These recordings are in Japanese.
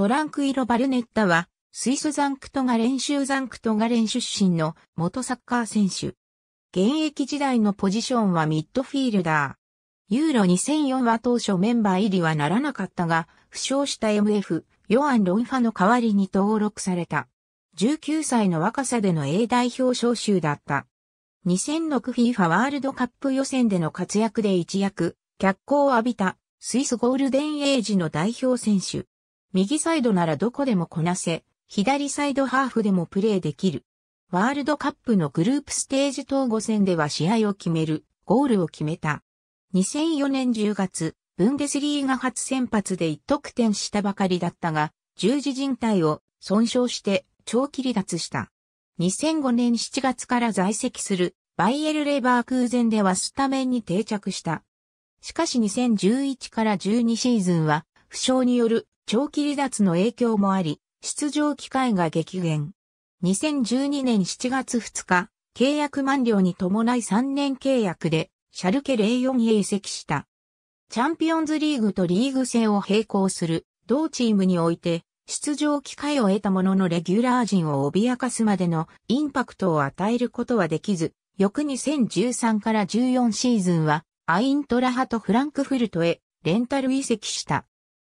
トランクイロ・バルネッタは、スイスザンクトガレン州ザンクトガレン出身の元サッカー選手。現役時代のポジションはミッドフィールダー。ユーロ2004は当初メンバー入りはならなかったが、負傷した MF、ヨアン・ロンファの代わりに登録された。19歳の若さでの A 代表招集だった。2006FIFA ワールドカップ予選での活躍で一躍、脚光を浴びた、スイスゴールデンエイジの代表選手。右サイドならどこでもこなせ、左サイドハーフでもプレーできる。ワールドカップのグループステージ統合戦では試合を決める、ゴールを決めた。2004年10月、ブンデスリーが初先発で1得点したばかりだったが、十字靭帯を損傷して長期離脱した。2005年7月から在籍するバイエル・レバー空前ではスタメンに定着した。しかし2011から12シーズンは、負傷による長期離脱の影響もあり、出場機会が激減。2012年7月2日、契約満了に伴い3年契約で、シャルケ04へ移籍した。チャンピオンズリーグとリーグ戦を並行する、同チームにおいて、出場機会を得たもののレギュラー陣を脅かすまでのインパクトを与えることはできず、翌2013から14シーズンは、アイントラハとフランクフルトへレンタル移籍した。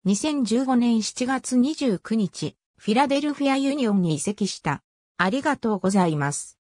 2015年7月29日、フィラデルフィアユニオンに移籍した。ありがとうございます。